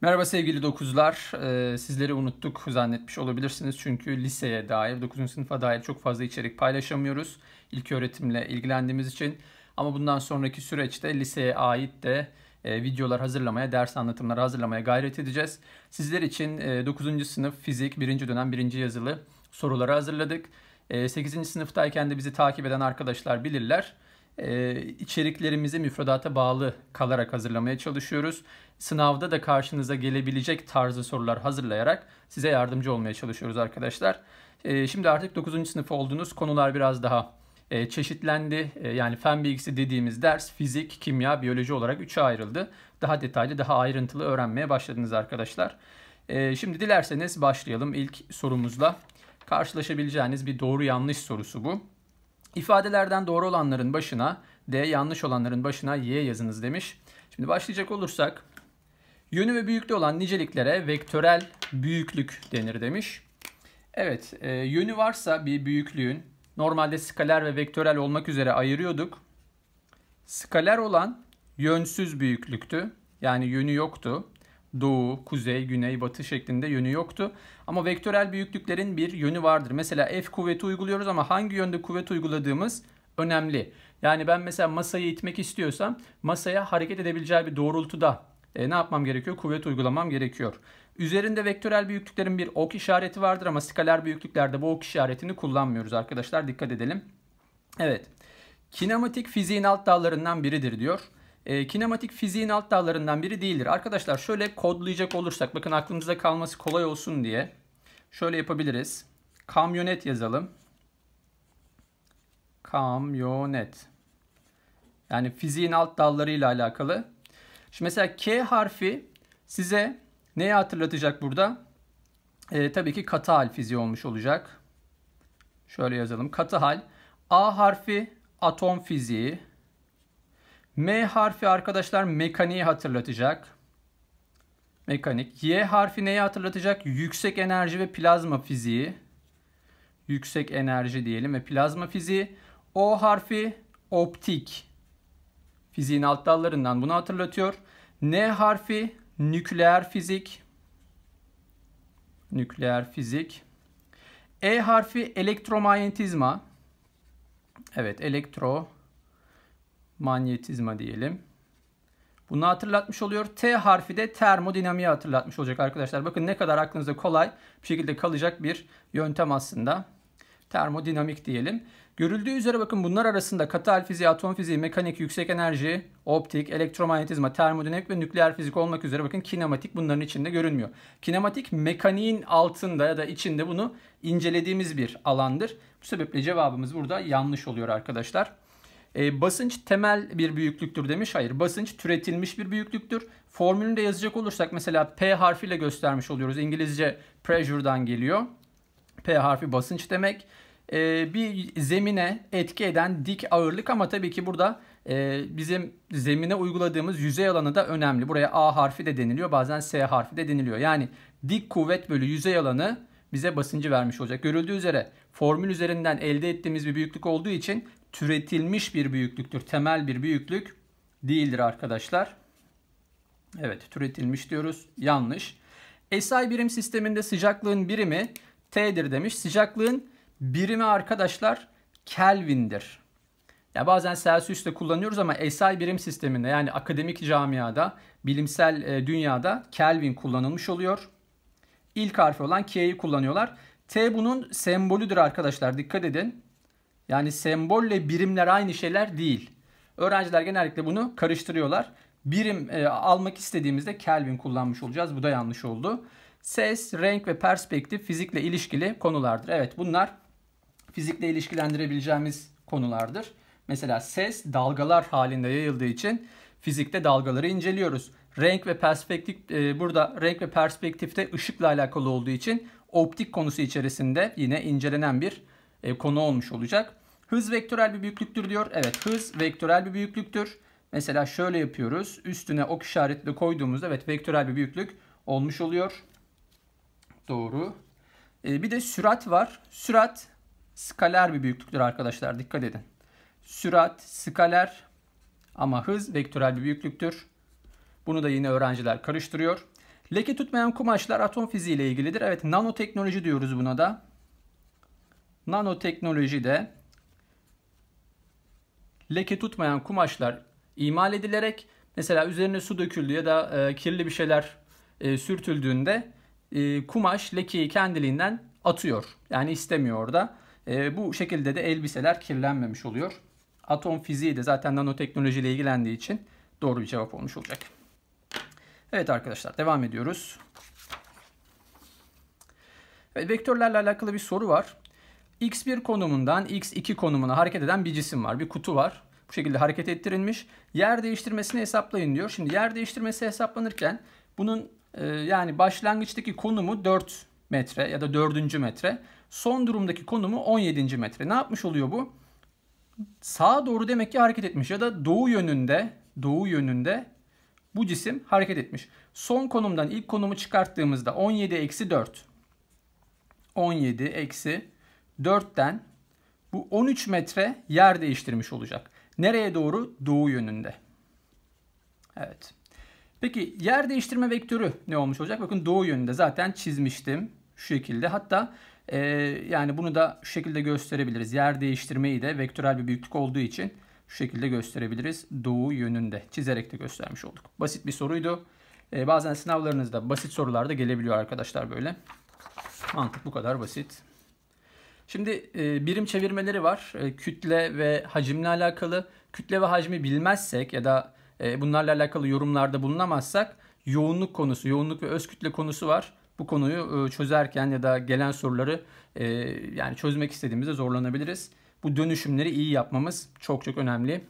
Merhaba sevgili dokuzlar. Ee, sizleri unuttuk zannetmiş olabilirsiniz. Çünkü liseye dair, 9. sınıfa dair çok fazla içerik paylaşamıyoruz. İlk öğretimle ilgilendiğimiz için. Ama bundan sonraki süreçte liseye ait de e, videolar hazırlamaya, ders anlatımları hazırlamaya gayret edeceğiz. Sizler için e, 9. sınıf fizik 1. dönem 1. yazılı soruları hazırladık. E, 8. sınıftayken de bizi takip eden arkadaşlar bilirler e, içeriklerimizi müfredata bağlı kalarak hazırlamaya çalışıyoruz. Sınavda da karşınıza gelebilecek tarzı sorular hazırlayarak size yardımcı olmaya çalışıyoruz arkadaşlar. Ee, şimdi artık 9. sınıf oldunuz. Konular biraz daha e, çeşitlendi. Ee, yani fen bilgisi dediğimiz ders fizik, kimya, biyoloji olarak 3'e ayrıldı. Daha detaylı, daha ayrıntılı öğrenmeye başladınız arkadaşlar. şimdi dilerseniz başlayalım ilk sorumuzla. Karşılaşabileceğiniz bir doğru yanlış sorusu bu. İfadelerden doğru olanların başına D, yanlış olanların başına Y yazınız demiş. Şimdi başlayacak olursak yönü ve büyüklüğü olan niceliklere vektörel büyüklük denir demiş. Evet, e, yönü varsa bir büyüklüğün normalde skaler ve vektörel olmak üzere ayırıyorduk. Skaler olan yönsüz büyüklüktü. Yani yönü yoktu doğu, kuzey, güney, batı şeklinde yönü yoktu. Ama vektörel büyüklüklerin bir yönü vardır. Mesela F kuvveti uyguluyoruz ama hangi yönde kuvvet uyguladığımız önemli. Yani ben mesela masayı itmek istiyorsam masaya hareket edebileceği bir doğrultuda e, ne yapmam gerekiyor? Kuvvet uygulamam gerekiyor. Üzerinde vektörel büyüklüklerin bir ok işareti vardır ama skaler büyüklüklerde bu ok işaretini kullanmıyoruz arkadaşlar. Dikkat edelim. Evet. Kinematik fiziğin alt dallarından biridir diyor e, kinematik fiziğin alt dallarından biri değildir. Arkadaşlar şöyle kodlayacak olursak bakın aklımızda kalması kolay olsun diye şöyle yapabiliriz. Kamyonet yazalım. Kamyonet. Yani fiziğin alt dallarıyla alakalı. Şimdi mesela K harfi size neyi hatırlatacak burada? E, tabii ki katı hal fiziği olmuş olacak. Şöyle yazalım. Katı hal. A harfi atom fiziği. M harfi arkadaşlar mekaniği hatırlatacak. Mekanik. Y harfi neyi hatırlatacak? Yüksek enerji ve plazma fiziği. Yüksek enerji diyelim ve plazma fiziği. O harfi optik. Fiziğin alt dallarından bunu hatırlatıyor. N harfi nükleer fizik. Nükleer fizik. E harfi elektromanyetizma. Evet elektro manyetizma diyelim. Bunu hatırlatmış oluyor. T harfi de termodinamiği hatırlatmış olacak arkadaşlar. Bakın ne kadar aklınızda kolay bir şekilde kalacak bir yöntem aslında. Termodinamik diyelim. Görüldüğü üzere bakın bunlar arasında katal fiziği, atom fiziği, mekanik, yüksek enerji, optik, elektromanyetizma, termodinamik ve nükleer fizik olmak üzere bakın kinematik bunların içinde görünmüyor. Kinematik mekaniğin altında ya da içinde bunu incelediğimiz bir alandır. Bu sebeple cevabımız burada yanlış oluyor arkadaşlar. E, basınç temel bir büyüklüktür demiş. Hayır basınç türetilmiş bir büyüklüktür. Formülünü de yazacak olursak mesela P harfiyle göstermiş oluyoruz. İngilizce pressure'dan geliyor. P harfi basınç demek. E, bir zemine etki eden dik ağırlık ama tabii ki burada e, bizim zemine uyguladığımız yüzey alanı da önemli. Buraya A harfi de deniliyor bazen S harfi de deniliyor. Yani dik kuvvet bölü yüzey alanı bize basıncı vermiş olacak. Görüldüğü üzere formül üzerinden elde ettiğimiz bir büyüklük olduğu için türetilmiş bir büyüklüktür. Temel bir büyüklük değildir arkadaşlar. Evet türetilmiş diyoruz. Yanlış. SI birim sisteminde sıcaklığın birimi T'dir demiş. Sıcaklığın birimi arkadaşlar Kelvin'dir. Ya bazen Celsius kullanıyoruz ama SI birim sisteminde yani akademik camiada, bilimsel e, dünyada Kelvin kullanılmış oluyor. İlk harfi olan K'yi kullanıyorlar. T bunun sembolüdür arkadaşlar dikkat edin. Yani sembolle birimler aynı şeyler değil. Öğrenciler genellikle bunu karıştırıyorlar. Birim e, almak istediğimizde Kelvin kullanmış olacağız. Bu da yanlış oldu. Ses, renk ve perspektif fizikle ilişkili konulardır. Evet bunlar fizikle ilişkilendirebileceğimiz konulardır. Mesela ses dalgalar halinde yayıldığı için fizikte dalgaları inceliyoruz. Renk ve perspektif e, burada renk ve perspektifte ışıkla alakalı olduğu için optik konusu içerisinde yine incelenen bir e, konu olmuş olacak. Hız vektörel bir büyüklüktür diyor. Evet hız vektörel bir büyüklüktür. Mesela şöyle yapıyoruz. Üstüne ok işaretli koyduğumuzda evet vektörel bir büyüklük olmuş oluyor. Doğru. E, bir de sürat var. Sürat skaler bir büyüklüktür arkadaşlar. Dikkat edin. Sürat skaler ama hız vektörel bir büyüklüktür. Bunu da yine öğrenciler karıştırıyor. Leke tutmayan kumaşlar atom fiziği ile ilgilidir. Evet nanoteknoloji diyoruz buna da nanoteknolojide leke tutmayan kumaşlar imal edilerek mesela üzerine su döküldü ya da e, kirli bir şeyler e, sürtüldüğünde e, kumaş lekeyi kendiliğinden atıyor. Yani istemiyor da. E, bu şekilde de elbiseler kirlenmemiş oluyor. Atom fiziği de zaten nanoteknolojiyle ilgilendiği için doğru bir cevap olmuş olacak. Evet arkadaşlar devam ediyoruz. Evet, vektörlerle alakalı bir soru var. X1 konumundan X2 konumuna hareket eden bir cisim var. Bir kutu var. Bu şekilde hareket ettirilmiş. Yer değiştirmesini hesaplayın diyor. Şimdi yer değiştirmesi hesaplanırken bunun e, yani başlangıçtaki konumu 4 metre ya da 4. metre. Son durumdaki konumu 17. metre. Ne yapmış oluyor bu? Sağa doğru demek ki hareket etmiş ya da doğu yönünde doğu yönünde bu cisim hareket etmiş. Son konumdan ilk konumu çıkarttığımızda 17 eksi 4. 17 eksi 4'ten bu 13 metre yer değiştirmiş olacak. Nereye doğru? Doğu yönünde. Evet. Peki yer değiştirme vektörü ne olmuş olacak? Bakın doğu yönünde zaten çizmiştim şu şekilde. Hatta e, yani bunu da şu şekilde gösterebiliriz. Yer değiştirmeyi de vektörel bir büyüklük olduğu için şu şekilde gösterebiliriz. Doğu yönünde çizerek de göstermiş olduk. Basit bir soruydu. E, bazen sınavlarınızda basit sorularda gelebiliyor arkadaşlar böyle. Mantık bu kadar basit. Şimdi e, birim çevirmeleri var. E, kütle ve hacimle alakalı. Kütle ve hacmi bilmezsek ya da e, bunlarla alakalı yorumlarda bulunamazsak yoğunluk konusu, yoğunluk ve öz kütle konusu var. Bu konuyu e, çözerken ya da gelen soruları e, yani çözmek istediğimizde zorlanabiliriz. Bu dönüşümleri iyi yapmamız çok çok önemli.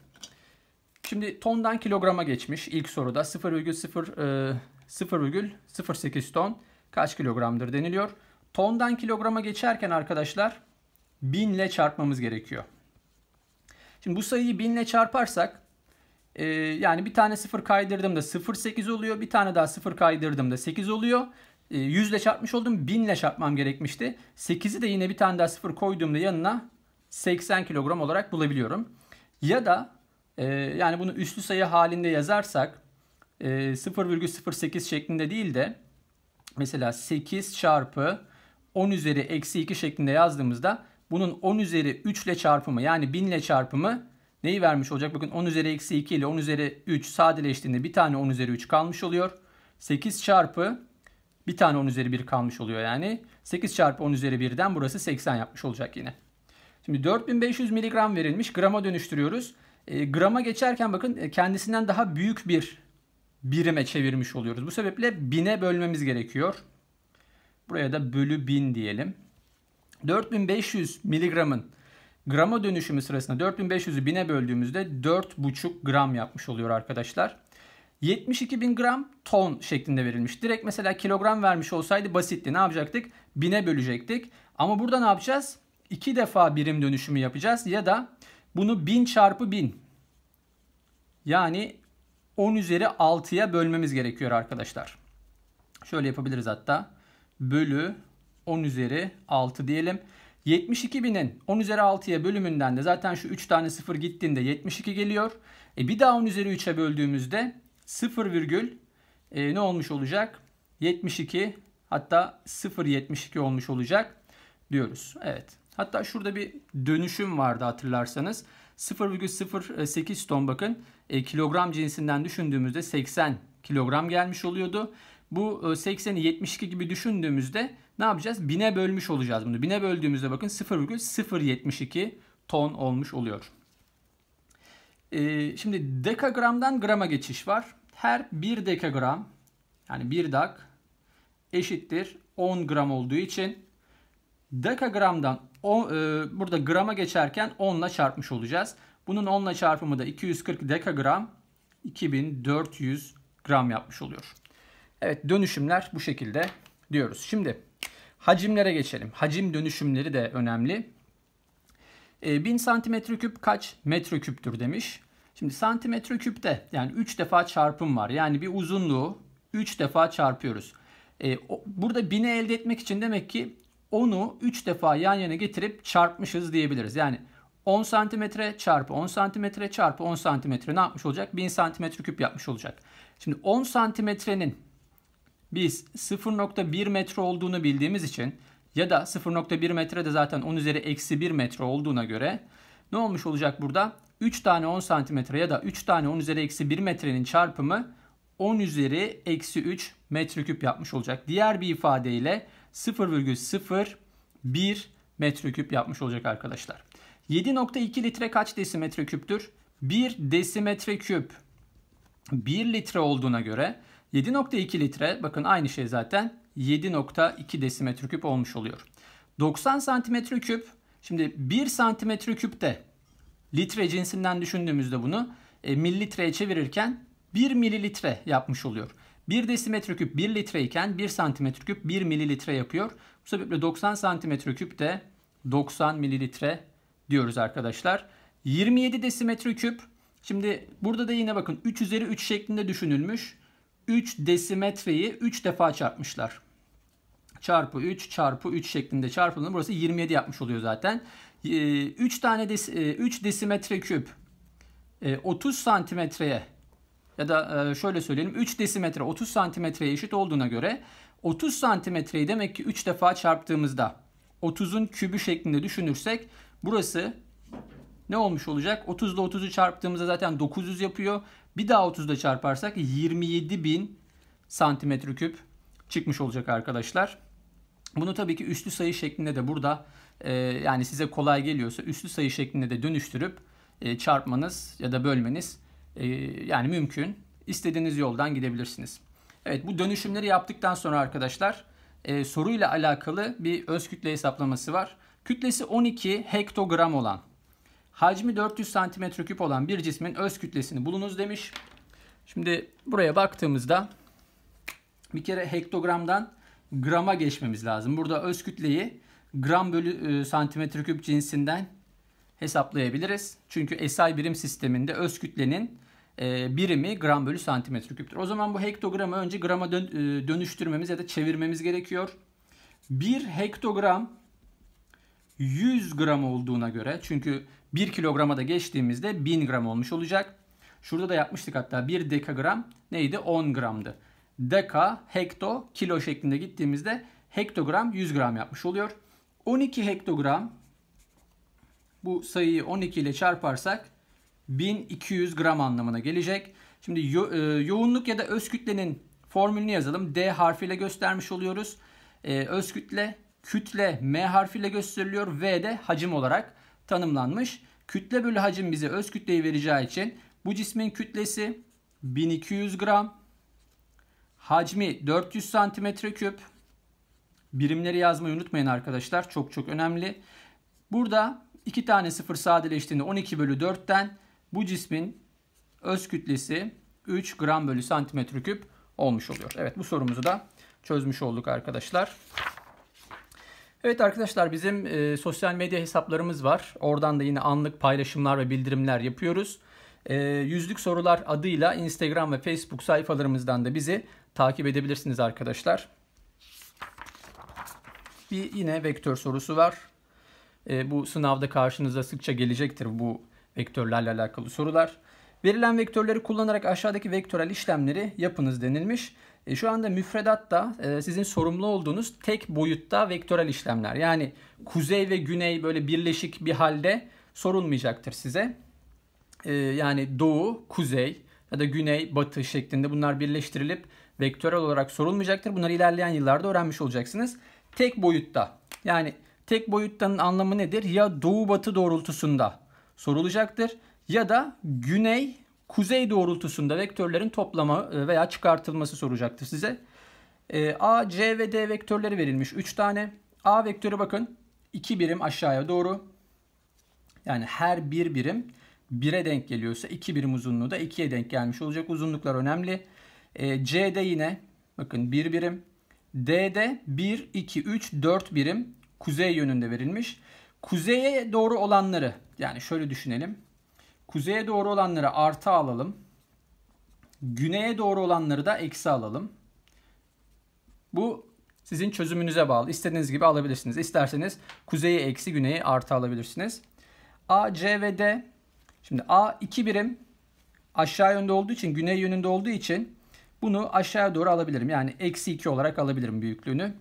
Şimdi tondan kilograma geçmiş ilk soruda 0,0 0,08 e, ton kaç kilogramdır deniliyor. Tondan kilograma geçerken arkadaşlar 1000 ile çarpmamız gerekiyor. Şimdi bu sayıyı 1000 ile çarparsak e, yani bir tane 0 kaydırdığımda 0.8 oluyor. Bir tane daha 0 kaydırdığımda 8 oluyor. E, 100 ile çarpmış oldum. 1000 ile çarpmam gerekmişti. 8'i de yine bir tane daha 0 koyduğumda yanına 80 kilogram olarak bulabiliyorum. Ya da e, yani bunu üslü sayı halinde yazarsak e, 0,08 şeklinde değil de mesela 8 çarpı 10 üzeri eksi 2 şeklinde yazdığımızda bunun 10 üzeri 3 ile çarpımı yani 1000 ile çarpımı neyi vermiş olacak? Bakın 10 üzeri eksi 2 ile 10 üzeri 3 sadeleştiğinde bir tane 10 üzeri 3 kalmış oluyor. 8 çarpı bir tane 10 üzeri 1 kalmış oluyor yani. 8 çarpı 10 üzeri 1'den burası 80 yapmış olacak yine. Şimdi 4500 miligram verilmiş. Grama dönüştürüyoruz. E, grama geçerken bakın e, kendisinden daha büyük bir birime çevirmiş oluyoruz. Bu sebeple bine bölmemiz gerekiyor. Buraya da bölü bin diyelim. 4500 miligramın grama dönüşümü sırasında 4500'ü 1000'e böldüğümüzde 4,5 gram yapmış oluyor arkadaşlar. 72 bin gram ton şeklinde verilmiş. Direkt mesela kilogram vermiş olsaydı basitti. Ne yapacaktık? 1000'e bölecektik. Ama burada ne yapacağız? 2 defa birim dönüşümü yapacağız ya da bunu 1000 çarpı 1000 yani 10 üzeri 6'ya bölmemiz gerekiyor arkadaşlar. Şöyle yapabiliriz hatta. Bölü 10 üzeri 6 diyelim. 72.000'in 10 üzeri 6'ya bölümünden de zaten şu 3 tane 0 gittiğinde 72 geliyor. E bir daha 10 üzeri 3'e böldüğümüzde 0 virgül e, ne olmuş olacak? 72 hatta 0.72 olmuş olacak diyoruz. Evet. Hatta şurada bir dönüşüm vardı hatırlarsanız. 0,08 e, ton bakın e, kilogram cinsinden düşündüğümüzde 80 kilogram gelmiş oluyordu. Bu 80'i e, 72 gibi düşündüğümüzde ne yapacağız? Bine bölmüş olacağız bunu. Bine böldüğümüzde bakın 0,072 ton olmuş oluyor. Ee, şimdi dekagramdan grama geçiş var. Her bir dekagram yani bir dak eşittir 10 gram olduğu için dekagramdan o, e, burada grama geçerken 10 ile çarpmış olacağız. Bunun 10 ile çarpımı da 240 dekagram 2400 gram yapmış oluyor. Evet dönüşümler bu şekilde diyoruz. Şimdi Hacimlere geçelim. Hacim dönüşümleri de önemli. 1000 ee, santimetre küp kaç metreküptür demiş. Şimdi santimetre küpte yani 3 defa çarpım var. Yani bir uzunluğu 3 defa çarpıyoruz. Ee, burada 1000'i elde etmek için demek ki onu 3 defa yan yana getirip çarpmışız diyebiliriz. Yani 10 santimetre çarpı 10 santimetre çarpı 10 santimetre ne yapmış olacak? 1000 santimetre küp yapmış olacak. Şimdi 10 santimetrenin biz 0.1 metre olduğunu bildiğimiz için ya da 0.1 metre de zaten 10 üzeri eksi 1 metre olduğuna göre ne olmuş olacak burada? 3 tane 10 santimetre ya da 3 tane 10 üzeri eksi 1 metrenin çarpımı 10 üzeri eksi 3 metreküp yapmış olacak. Diğer bir ifadeyle 0,01 metreküp yapmış olacak arkadaşlar. 7.2 litre kaç desimetre küptür? 1 desimetre küp 1 litre olduğuna göre 7.2 litre bakın aynı şey zaten 7.2 desimetre küp olmuş oluyor. 90 santimetre küp şimdi 1 santimetre küp de litre cinsinden düşündüğümüzde bunu e, mililitreye çevirirken 1 mililitre yapmış oluyor. 1 desimetre küp 1 litre iken 1 santimetre küp 1 mililitre yapıyor. Bu sebeple 90 santimetre küp de 90 mililitre diyoruz arkadaşlar. 27 desimetre küp. Şimdi burada da yine bakın 3 üzeri 3 şeklinde düşünülmüş. 3 desimetreyi 3 defa çarpmışlar. Çarpı 3 çarpı 3 şeklinde çarpıldığında burası 27 yapmış oluyor zaten. 3 ee, tane des 3 e, desimetre küp 30 e, santimetreye ya da e, şöyle söyleyelim 3 desimetre 30 santimetreye eşit olduğuna göre 30 santimetreyi demek ki 3 defa çarptığımızda 30'un kübü şeklinde düşünürsek burası ne olmuş olacak? 30 ile 30'u çarptığımızda zaten 900 yapıyor. Bir daha 30'da çarparsak 27 bin santimetre küp çıkmış olacak arkadaşlar. Bunu tabii ki üslü sayı şeklinde de burada e, yani size kolay geliyorsa üslü sayı şeklinde de dönüştürüp e, çarpmanız ya da bölmeniz e, yani mümkün. İstediğiniz yoldan gidebilirsiniz. Evet bu dönüşümleri yaptıktan sonra arkadaşlar e, soruyla alakalı bir öz kütle hesaplaması var. Kütlesi 12 hektogram olan Hacmi 400 cm3 olan bir cismin öz kütlesini bulunuz demiş. Şimdi buraya baktığımızda bir kere hektogramdan grama geçmemiz lazım. Burada öz kütleyi gram bölü e, santimetre küp cinsinden hesaplayabiliriz. Çünkü SI birim sisteminde öz kütlenin e, birimi gram bölü santimetre küptür. O zaman bu hektogramı önce grama e, dönüştürmemiz ya da çevirmemiz gerekiyor. 1 hektogram 100 gram olduğuna göre çünkü 1 kilograma da geçtiğimizde 1000 gram olmuş olacak. Şurada da yapmıştık hatta 1 dekagram neydi? 10 gramdı. Deka, hekto, kilo şeklinde gittiğimizde hektogram 100 gram yapmış oluyor. 12 hektogram bu sayıyı 12 ile çarparsak 1200 gram anlamına gelecek. Şimdi yo e, yoğunluk ya da öz kütlenin formülünü yazalım. D harfiyle göstermiş oluyoruz. Ee, öz kütle Kütle M harfiyle gösteriliyor. V de hacim olarak tanımlanmış. Kütle bölü hacim bize öz kütleyi vereceği için bu cismin kütlesi 1200 gram. Hacmi 400 santimetre küp. Birimleri yazmayı unutmayın arkadaşlar. Çok çok önemli. Burada iki tane sıfır sadeleştiğinde 12 bölü 4'ten bu cismin öz kütlesi 3 gram bölü santimetre küp olmuş oluyor. Evet bu sorumuzu da çözmüş olduk arkadaşlar. Evet arkadaşlar bizim e, sosyal medya hesaplarımız var. Oradan da yine anlık paylaşımlar ve bildirimler yapıyoruz. E, yüzlük sorular adıyla Instagram ve Facebook sayfalarımızdan da bizi takip edebilirsiniz arkadaşlar. Bir yine vektör sorusu var. E, bu sınavda karşınıza sıkça gelecektir bu vektörlerle alakalı sorular. Verilen vektörleri kullanarak aşağıdaki vektörel işlemleri yapınız denilmiş. E, şu anda müfredatta e, sizin sorumlu olduğunuz tek boyutta vektörel işlemler. Yani kuzey ve güney böyle birleşik bir halde sorulmayacaktır size. E, yani doğu, kuzey ya da güney, batı şeklinde bunlar birleştirilip vektörel olarak sorulmayacaktır. Bunları ilerleyen yıllarda öğrenmiş olacaksınız. Tek boyutta yani tek boyuttanın anlamı nedir? Ya doğu batı doğrultusunda sorulacaktır ya da güney kuzey doğrultusunda vektörlerin toplama e, veya çıkartılması soracaktır size. E, A, C ve D vektörleri verilmiş 3 tane. A vektörü bakın 2 birim aşağıya doğru. Yani her bir birim 1'e denk geliyorsa 2 birim uzunluğu da 2'ye denk gelmiş olacak. Uzunluklar önemli. E, C'de yine bakın 1 bir birim. D'de 1, 2, 3, 4 birim kuzey yönünde verilmiş. Kuzeye doğru olanları yani şöyle düşünelim. Kuzeye doğru olanları artı alalım. Güneye doğru olanları da eksi alalım. Bu sizin çözümünüze bağlı. İstediğiniz gibi alabilirsiniz. İsterseniz kuzeyi eksi güneyi artı alabilirsiniz. A, C ve D. Şimdi A 2 birim aşağı yönde olduğu için güney yönünde olduğu için bunu aşağıya doğru alabilirim. Yani eksi 2 olarak alabilirim büyüklüğünü.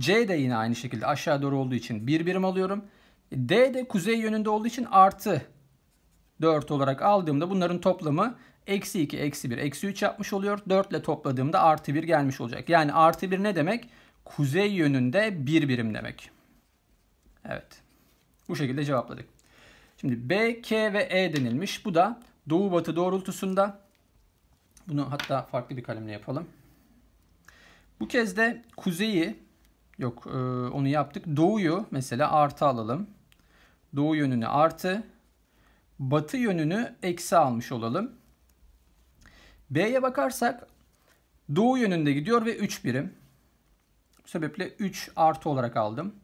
C de yine aynı şekilde aşağı doğru olduğu için 1 bir birim alıyorum. D de kuzey yönünde olduğu için artı 4 olarak aldığımda bunların toplamı eksi 2, eksi 1, eksi 3 yapmış oluyor. 4 ile topladığımda artı 1 gelmiş olacak. Yani artı 1 ne demek? Kuzey yönünde 1 birim demek. Evet. Bu şekilde cevapladık. Şimdi B, K ve E denilmiş. Bu da doğu batı doğrultusunda. Bunu hatta farklı bir kalemle yapalım. Bu kez de kuzeyi yok e, onu yaptık. Doğuyu mesela artı alalım. Doğu yönünü artı batı yönünü eksi almış olalım. B'ye bakarsak doğu yönünde gidiyor ve 3 birim. Bu sebeple 3 artı olarak aldım.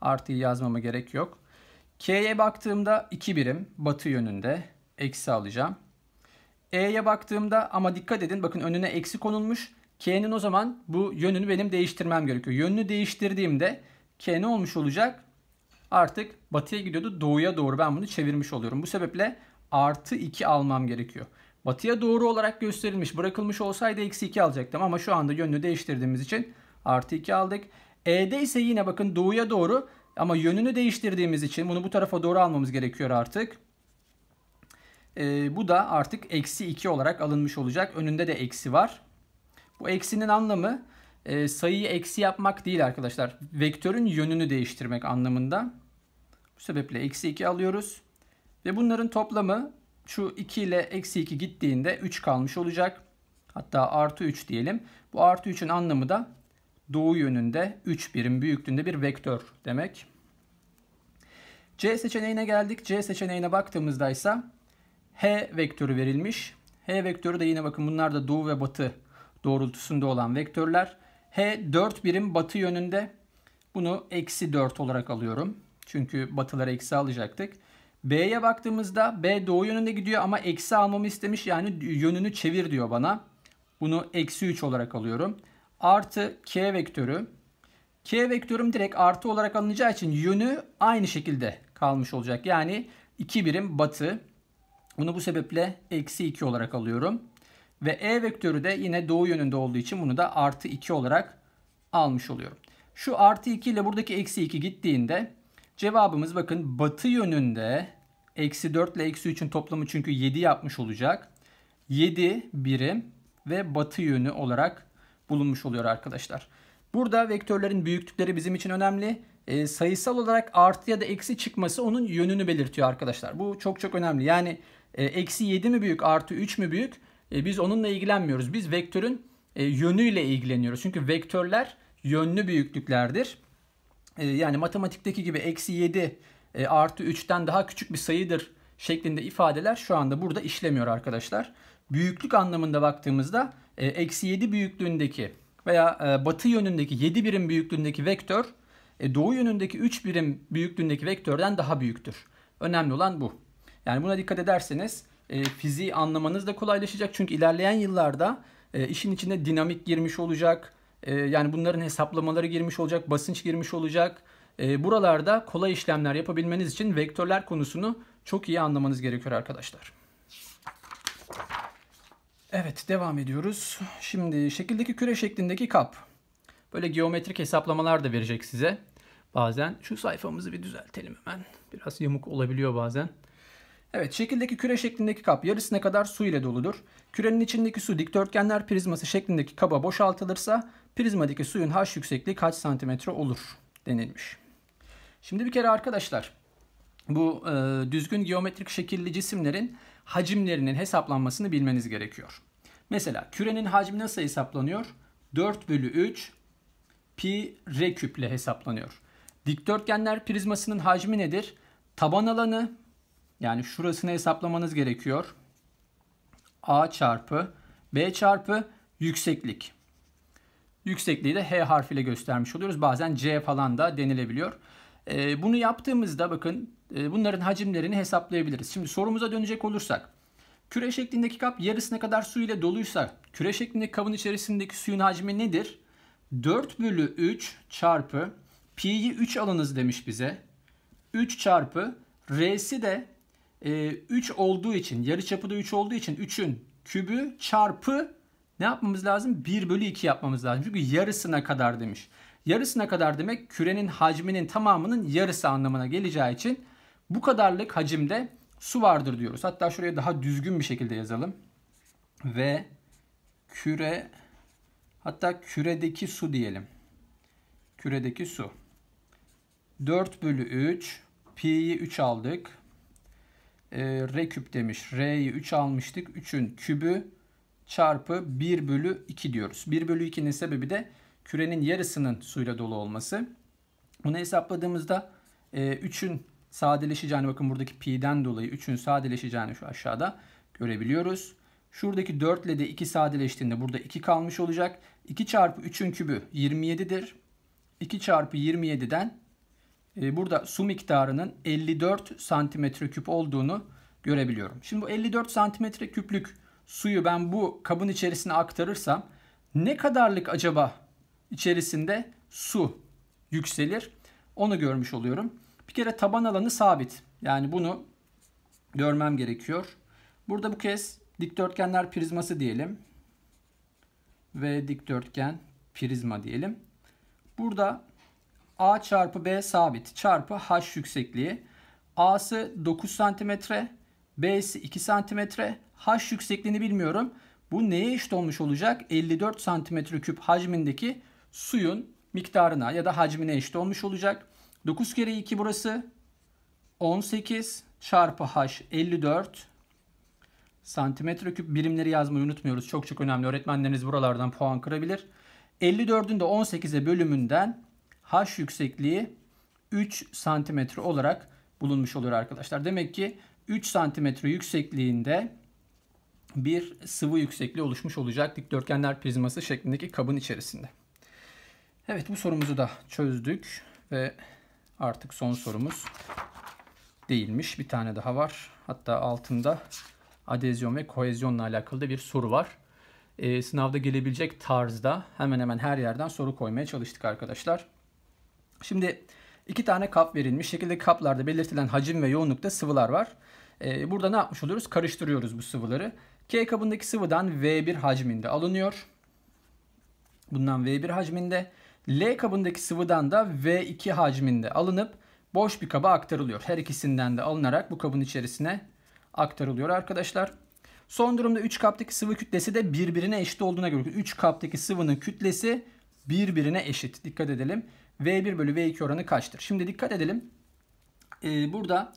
Artıyı yazmama gerek yok. K'ye baktığımda 2 birim batı yönünde eksi alacağım. E'ye baktığımda ama dikkat edin bakın önüne eksi konulmuş. K'nin o zaman bu yönünü benim değiştirmem gerekiyor. Yönünü değiştirdiğimde K ne olmuş olacak? artık batıya gidiyordu. Doğuya doğru ben bunu çevirmiş oluyorum. Bu sebeple artı 2 almam gerekiyor. Batıya doğru olarak gösterilmiş bırakılmış olsaydı eksi 2 alacaktım ama şu anda yönünü değiştirdiğimiz için artı 2 aldık. E'de ise yine bakın doğuya doğru ama yönünü değiştirdiğimiz için bunu bu tarafa doğru almamız gerekiyor artık. Ee, bu da artık eksi 2 olarak alınmış olacak. Önünde de eksi var. Bu eksinin anlamı e, sayıyı eksi yapmak değil arkadaşlar. Vektörün yönünü değiştirmek anlamında. Bu sebeple eksi 2 alıyoruz. Ve bunların toplamı şu 2 ile eksi 2 gittiğinde 3 kalmış olacak. Hatta artı 3 diyelim. Bu artı 3'ün anlamı da doğu yönünde 3 birim büyüklüğünde bir vektör demek. C seçeneğine geldik. C seçeneğine baktığımızda ise H vektörü verilmiş. H vektörü de yine bakın bunlar da doğu ve batı doğrultusunda olan vektörler. H 4 birim batı yönünde. Bunu eksi 4 olarak alıyorum. Çünkü batıları eksi alacaktık. B'ye baktığımızda B doğu yönünde gidiyor ama eksi almamı istemiş. Yani yönünü çevir diyor bana. Bunu eksi 3 olarak alıyorum. Artı K vektörü. K vektörüm direkt artı olarak alınacağı için yönü aynı şekilde kalmış olacak. Yani 2 birim batı. Bunu bu sebeple eksi 2 olarak alıyorum. Ve E vektörü de yine doğu yönünde olduğu için bunu da artı 2 olarak almış oluyorum. Şu artı 2 ile buradaki eksi 2 gittiğinde cevabımız bakın batı yönünde eksi 4 ile eksi 3'ün toplamı çünkü 7 yapmış olacak. 7 birim ve batı yönü olarak bulunmuş oluyor arkadaşlar. Burada vektörlerin büyüklükleri bizim için önemli. E, sayısal olarak artı ya da eksi çıkması onun yönünü belirtiyor arkadaşlar. Bu çok çok önemli. Yani e, eksi 7 mi büyük artı 3 mü büyük e, biz onunla ilgilenmiyoruz. Biz vektörün e, yönüyle ilgileniyoruz. Çünkü vektörler yönlü büyüklüklerdir. E, yani matematikteki gibi eksi 7 artı 3'ten daha küçük bir sayıdır şeklinde ifadeler şu anda burada işlemiyor arkadaşlar. Büyüklük anlamında baktığımızda eksi 7 büyüklüğündeki veya batı yönündeki 7 birim büyüklüğündeki vektör doğu yönündeki 3 birim büyüklüğündeki vektörden daha büyüktür. Önemli olan bu. Yani buna dikkat ederseniz e, fiziği anlamanız da kolaylaşacak. Çünkü ilerleyen yıllarda e, işin içine dinamik girmiş olacak. E, yani bunların hesaplamaları girmiş olacak, basınç girmiş olacak. E, buralarda kolay işlemler yapabilmeniz için vektörler konusunu çok iyi anlamanız gerekiyor arkadaşlar. Evet devam ediyoruz. Şimdi şekildeki küre şeklindeki kap. Böyle geometrik hesaplamalar da verecek size. Bazen şu sayfamızı bir düzeltelim hemen. Biraz yamuk olabiliyor bazen. Evet şekildeki küre şeklindeki kap yarısına kadar su ile doludur. Kürenin içindeki su dikdörtgenler prizması şeklindeki kaba boşaltılırsa prizmadaki suyun h yüksekliği kaç santimetre olur denilmiş. Şimdi bir kere arkadaşlar bu e, düzgün geometrik şekilli cisimlerin hacimlerinin hesaplanmasını bilmeniz gerekiyor. Mesela kürenin hacmi nasıl hesaplanıyor? 4 bölü 3 pi r küple hesaplanıyor. Dikdörtgenler prizmasının hacmi nedir? Taban alanı yani şurasını hesaplamanız gerekiyor. A çarpı B çarpı yükseklik. Yüksekliği de H harfiyle göstermiş oluyoruz. Bazen C falan da denilebiliyor. E, bunu yaptığımızda bakın e, bunların hacimlerini hesaplayabiliriz. Şimdi sorumuza dönecek olursak. Küre şeklindeki kap yarısına kadar su ile doluysa küre şeklindeki kabın içerisindeki suyun hacmi nedir? 4 bölü 3 çarpı pi'yi 3 alınız demiş bize. 3 çarpı r'si de e, ee, 3 olduğu için yarı çapı da 3 olduğu için 3'ün kübü çarpı ne yapmamız lazım? 1 bölü 2 yapmamız lazım. Çünkü yarısına kadar demiş. Yarısına kadar demek kürenin hacminin tamamının yarısı anlamına geleceği için bu kadarlık hacimde su vardır diyoruz. Hatta şuraya daha düzgün bir şekilde yazalım. Ve küre hatta küredeki su diyelim. Küredeki su. 4 bölü 3 pi'yi 3 aldık e, ee, R küp demiş. R'yi 3 almıştık. 3'ün kübü çarpı 1 bölü 2 diyoruz. 1 bölü 2'nin sebebi de kürenin yarısının suyla dolu olması. Bunu hesapladığımızda e, 3'ün sadeleşeceğini bakın buradaki pi'den dolayı 3'ün sadeleşeceğini şu aşağıda görebiliyoruz. Şuradaki 4 ile de 2 sadeleştiğinde burada 2 kalmış olacak. 2 çarpı 3'ün kübü 27'dir. 2 çarpı 27'den ee, burada su miktarının 54 santimetre küp olduğunu görebiliyorum. Şimdi bu 54 santimetre küplük suyu ben bu kabın içerisine aktarırsam ne kadarlık acaba içerisinde su yükselir onu görmüş oluyorum. Bir kere taban alanı sabit. Yani bunu görmem gerekiyor. Burada bu kez dikdörtgenler prizması diyelim. Ve dikdörtgen prizma diyelim. Burada A çarpı B sabit çarpı H yüksekliği. A'sı 9 santimetre, B'si 2 santimetre, H yüksekliğini bilmiyorum. Bu neye eşit olmuş olacak? 54 santimetre küp hacmindeki suyun miktarına ya da hacmine eşit olmuş olacak. 9 kere 2 burası 18 çarpı H 54 santimetre küp birimleri yazmayı unutmuyoruz. Çok çok önemli. Öğretmenleriniz buralardan puan kırabilir. 54'ün de 18'e bölümünden h yüksekliği 3 santimetre olarak bulunmuş oluyor arkadaşlar. Demek ki 3 santimetre yüksekliğinde bir sıvı yüksekliği oluşmuş olacak dikdörtgenler prizması şeklindeki kabın içerisinde. Evet bu sorumuzu da çözdük ve artık son sorumuz değilmiş. Bir tane daha var. Hatta altında adezyon ve kohezyonla alakalı da bir soru var. Ee, sınavda gelebilecek tarzda hemen hemen her yerden soru koymaya çalıştık arkadaşlar. Şimdi iki tane kap verilmiş. şekilde kaplarda belirtilen hacim ve yoğunlukta sıvılar var. Ee, burada ne yapmış oluyoruz? Karıştırıyoruz bu sıvıları. K kabındaki sıvıdan V1 hacminde alınıyor. Bundan V1 hacminde. L kabındaki sıvıdan da V2 hacminde alınıp boş bir kaba aktarılıyor. Her ikisinden de alınarak bu kabın içerisine aktarılıyor arkadaşlar. Son durumda 3 kaptaki sıvı kütlesi de birbirine eşit olduğuna göre 3 kaptaki sıvının kütlesi birbirine eşit. Dikkat edelim. V1 bölü V2 oranı kaçtır? Şimdi dikkat edelim. Ee, burada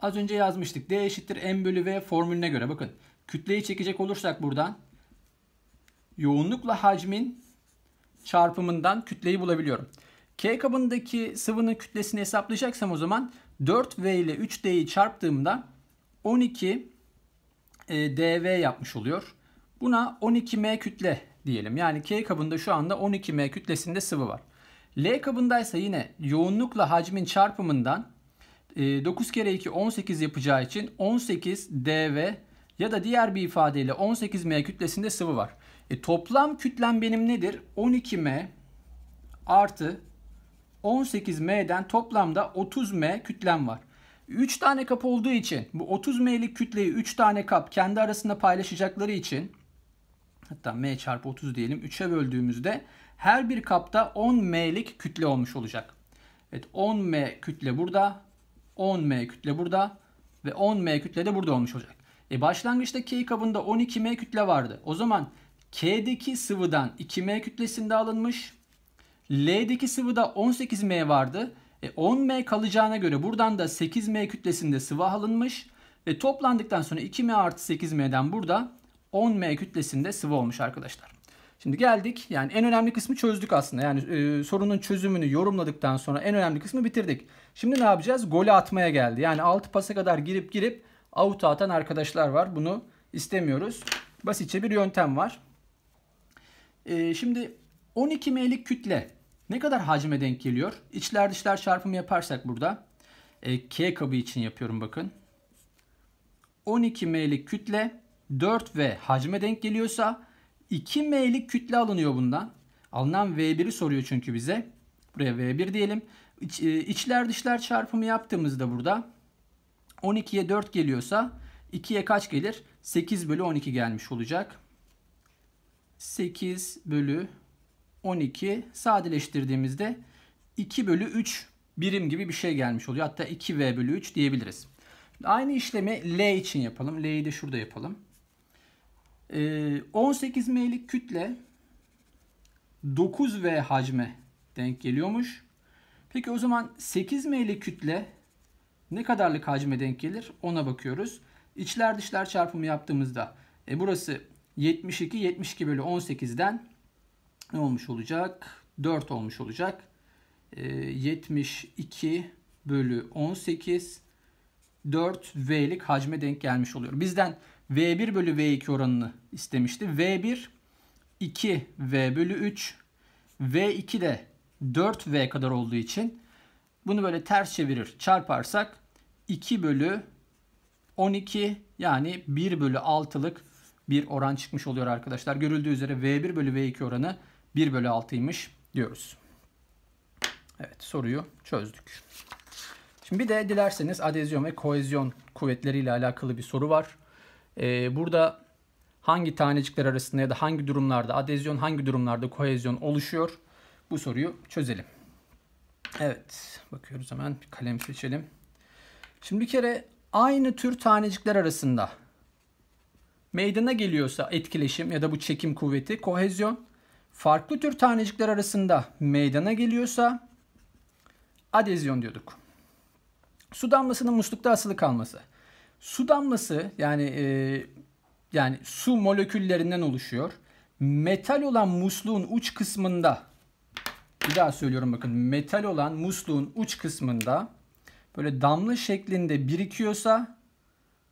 az önce yazmıştık. D eşittir M bölü V formülüne göre. Bakın kütleyi çekecek olursak buradan yoğunlukla hacmin çarpımından kütleyi bulabiliyorum. K kabındaki sıvının kütlesini hesaplayacaksam o zaman 4V ile 3D'yi çarptığımda 12 e, DV yapmış oluyor. Buna 12M kütle diyelim. Yani K kabında şu anda 12M kütlesinde sıvı var. L kabındaysa yine yoğunlukla hacmin çarpımından 9 e, kere 2 18 yapacağı için 18 DV ya da diğer bir ifadeyle 18M kütlesinde sıvı var. E, toplam kütlem benim nedir? 12M artı 18M'den toplamda 30M kütlem var. 3 tane kap olduğu için bu 30M'lik kütleyi 3 tane kap kendi arasında paylaşacakları için hatta M çarpı 30 diyelim 3'e böldüğümüzde her bir kapta 10 M'lik kütle olmuş olacak. Evet 10 M kütle burada, 10 M kütle burada ve 10 M kütle de burada olmuş olacak. E başlangıçta K kabında 12 M kütle vardı. O zaman K'deki sıvıdan 2 M kütlesinde alınmış. L'deki sıvıda 18 M vardı. E 10 M kalacağına göre buradan da 8 M kütlesinde sıvı alınmış. Ve toplandıktan sonra 2M artı 8M'den burada 10M kütlesinde sıvı olmuş arkadaşlar. Şimdi geldik yani en önemli kısmı çözdük aslında. Yani e, sorunun çözümünü yorumladıktan sonra en önemli kısmı bitirdik. Şimdi ne yapacağız? Golü atmaya geldi. Yani 6 pasa kadar girip girip out'a atan arkadaşlar var. Bunu istemiyoruz. Basitçe bir yöntem var. E, şimdi 12 m'lik kütle ne kadar hacme denk geliyor? İçler dışlar çarpımı yaparsak burada. E, K kabı için yapıyorum bakın. 12 m'lik kütle 4 ve hacme denk geliyorsa 2M'lik kütle alınıyor bundan. Alınan V1'i soruyor çünkü bize. Buraya V1 diyelim. İç, e, içler dışlar çarpımı yaptığımızda burada 12'ye 4 geliyorsa 2'ye kaç gelir? 8 bölü 12 gelmiş olacak. 8 bölü 12 sadeleştirdiğimizde 2 bölü 3 birim gibi bir şey gelmiş oluyor. Hatta 2V bölü 3 diyebiliriz. Aynı işlemi L için yapalım. L'yi de şurada yapalım. 18 ee, M'lik kütle 9V hacme denk geliyormuş. Peki o zaman 8 M'lik kütle ne kadarlık hacme denk gelir? Ona bakıyoruz. İçler dışlar çarpımı yaptığımızda e, burası 72, 72 bölü 18'den ne olmuş olacak? 4 olmuş olacak. E, ee, 72 bölü 18 4V'lik hacme denk gelmiş oluyor. Bizden V1 bölü V2 oranını istemişti. V1 2 V bölü 3 V2 de 4 V kadar olduğu için bunu böyle ters çevirir çarparsak 2 bölü 12 yani 1 bölü 6'lık bir oran çıkmış oluyor arkadaşlar. Görüldüğü üzere V1 bölü V2 oranı 1 bölü 6'ymış diyoruz. Evet soruyu çözdük. Şimdi bir de dilerseniz adezyon ve koezyon kuvvetleriyle alakalı bir soru var. E, burada hangi tanecikler arasında ya da hangi durumlarda adezyon, hangi durumlarda kohezyon oluşuyor? Bu soruyu çözelim. Evet, bakıyoruz hemen bir kalem seçelim. Şimdi bir kere aynı tür tanecikler arasında meydana geliyorsa etkileşim ya da bu çekim kuvveti kohezyon farklı tür tanecikler arasında meydana geliyorsa adezyon diyorduk. Su damlasının muslukta asılı kalması. Su damlası yani e, yani su moleküllerinden oluşuyor. Metal olan musluğun uç kısmında bir daha söylüyorum bakın metal olan musluğun uç kısmında böyle damla şeklinde birikiyorsa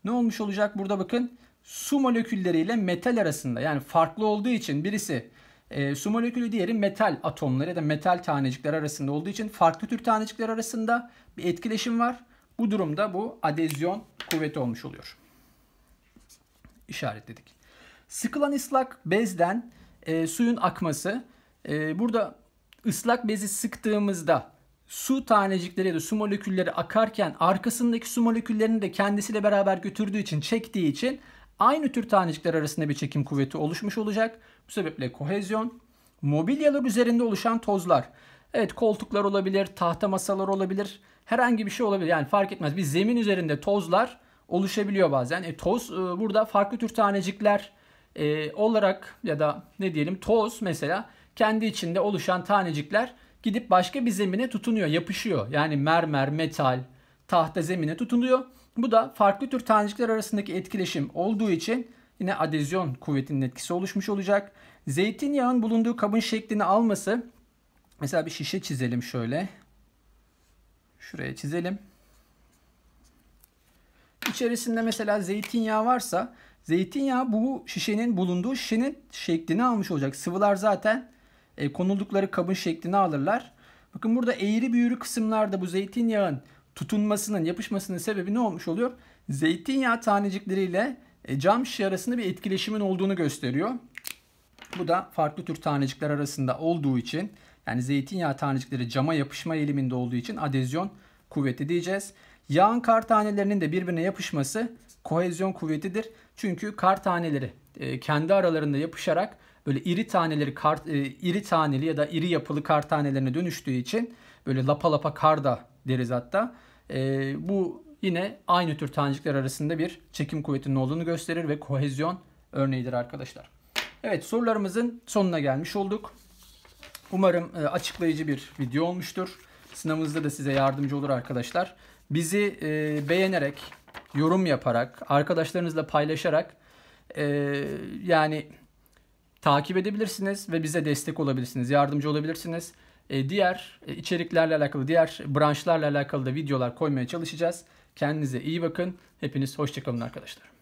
ne olmuş olacak burada bakın su molekülleriyle metal arasında yani farklı olduğu için birisi e, su molekülü diğeri metal atomları ya da metal tanecikler arasında olduğu için farklı tür tanecikler arasında bir etkileşim var. Bu durumda bu adezyon kuvveti olmuş oluyor. İşaretledik. Sıkılan ıslak bezden e, suyun akması. E, burada ıslak bezi sıktığımızda su tanecikleri ya da su molekülleri akarken arkasındaki su moleküllerini de kendisiyle beraber götürdüğü için, çektiği için aynı tür tanecikler arasında bir çekim kuvveti oluşmuş olacak. Bu sebeple kohezyon, mobilyalar üzerinde oluşan tozlar. Evet koltuklar olabilir, tahta masalar olabilir herhangi bir şey olabilir. Yani fark etmez. Bir zemin üzerinde tozlar oluşabiliyor bazen. E, toz e, burada farklı tür tanecikler e, olarak ya da ne diyelim toz mesela kendi içinde oluşan tanecikler gidip başka bir zemine tutunuyor, yapışıyor. Yani mermer, metal, tahta zemine tutunuyor. Bu da farklı tür tanecikler arasındaki etkileşim olduğu için yine adezyon kuvvetinin etkisi oluşmuş olacak. Zeytinyağın bulunduğu kabın şeklini alması mesela bir şişe çizelim şöyle. Şuraya çizelim. İçerisinde mesela zeytinyağı varsa zeytinyağı bu şişenin bulunduğu şişenin şeklini almış olacak. Sıvılar zaten e, konuldukları kabın şeklini alırlar. Bakın burada eğri büğrü kısımlarda bu zeytinyağın tutunmasının, yapışmasının sebebi ne olmuş oluyor? Zeytinyağı tanecikleriyle e, cam şişe arasında bir etkileşimin olduğunu gösteriyor. Bu da farklı tür tanecikler arasında olduğu için yani zeytinyağı tanecikleri cama yapışma eğiliminde olduğu için adezyon kuvveti diyeceğiz. Yağın kar tanelerinin de birbirine yapışması kohezyon kuvvetidir. Çünkü kar taneleri e, kendi aralarında yapışarak böyle iri taneleri kar, e, iri taneli ya da iri yapılı kar tanelerine dönüştüğü için böyle lapa lapa kar da deriz hatta. E, bu yine aynı tür tanecikler arasında bir çekim kuvvetinin olduğunu gösterir ve kohezyon örneğidir arkadaşlar. Evet sorularımızın sonuna gelmiş olduk. Umarım e, açıklayıcı bir video olmuştur. Sınavınızda da size yardımcı olur arkadaşlar. Bizi e, beğenerek, yorum yaparak, arkadaşlarınızla paylaşarak e, yani takip edebilirsiniz ve bize destek olabilirsiniz, yardımcı olabilirsiniz. Diğer içeriklerle alakalı, diğer branşlarla alakalı da videolar koymaya çalışacağız. Kendinize iyi bakın. Hepiniz hoşçakalın arkadaşlar.